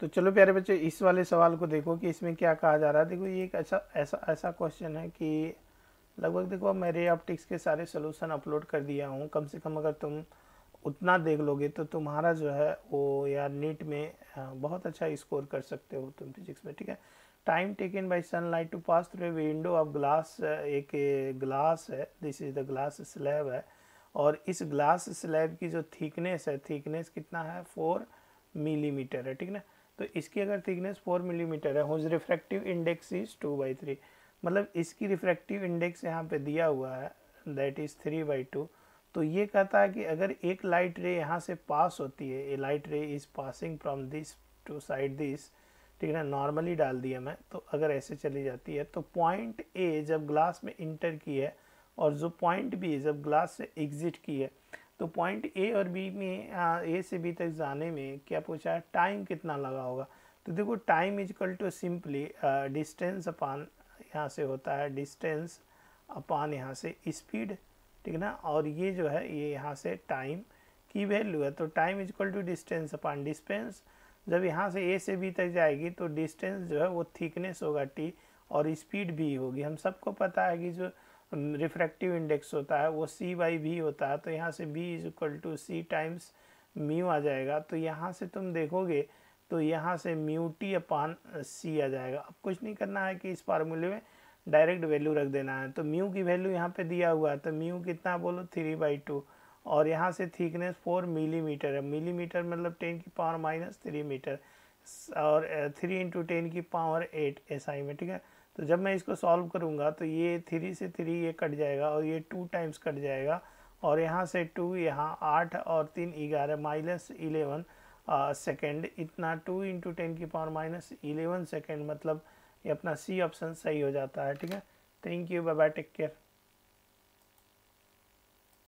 तो चलो प्यारे बच्चे इस वाले सवाल को देखो कि इसमें क्या कहा जा रहा है देखो ये एक अच्छा ऐसा ऐसा क्वेश्चन है कि लगभग देखो मेरे ऑप्टिक्स के सारे सोल्यूशन अपलोड कर दिया हूँ कम से कम अगर तुम उतना देख लोगे तो तुम्हारा जो है वो यार नीट में बहुत अच्छा स्कोर कर सकते हो तुम फिजिक्स में ठीक है time taken by sun light to pass through window of glass एक ग्लास है this is the glass slab है और इस ग्लास स्लैब की जो थिकनेस है थिकनेस कितना है फोर मिलीमीटर है ठीक ना तो इसकी अगर थिकनेस फोर मिलीमीटर है whose refractive index is two by three मतलब इसकी रिफ्रैक्टिव इंडेक्स यहाँ पे दिया हुआ है that is three by two तो ये कहता है कि अगर एक लाइट रे यहाँ से पास होती है a light ray is passing from this to side this ठीक है ना नॉर्मली डाल दिया मैं तो अगर ऐसे चली जाती है तो पॉइंट ए जब ग्लास में इंटर की है और जो पॉइंट बी जब ग्लास से एग्जिट की है तो पॉइंट ए और बी में आ, ए से बी तक जाने में क्या पूछा है टाइम कितना लगा होगा तो देखो time is equal to simply distance upon यहाँ से होता है डिस्टेंस अपान यहाँ से स्पीड ठीक है ना और ये जो है ये यहाँ से टाइम की वैल्यू है तो time is equal to distance upon distance जब यहाँ से ए से बी तक जाएगी तो डिस्टेंस जो है वो थिकनेस होगा टी और स्पीड भी होगी हम सबको पता है कि जो रिफ्रैक्टिव इंडेक्स होता है वो सी बाई वी होता है तो यहाँ से v is equal to c times mu आ जाएगा तो यहाँ से तुम देखोगे तो यहाँ से म्यू टी अपान सी आ जाएगा अब कुछ नहीं करना है कि इस फार्मूले में डायरेक्ट वैल्यू रख देना है तो म्यू की वैल्यू यहाँ पे दिया हुआ है तो म्यू कितना बोलो थ्री बाई टू और यहाँ से थिकनेस फोर मिलीमीटर है मिलीमीटर मतलब टेन की पावर माइनस थ्री मीटर और थ्री इंटू टेन की पावर एट ऐसा ही में ठीक है तो जब मैं इसको सॉल्व करूँगा तो ये थ्री से थ्री ये कट जाएगा और ये टू टाइम्स कट जाएगा और यहाँ से टू यहाँ आठ और तीन ग्यारह माइनस इलेवन सेकेंड इतना टू इंटू टेन की पावर माइनस इलेवन सेकेंड मतलब ये अपना सी ऑप्शन सही हो जाता है ठीक है thank you bye bye take care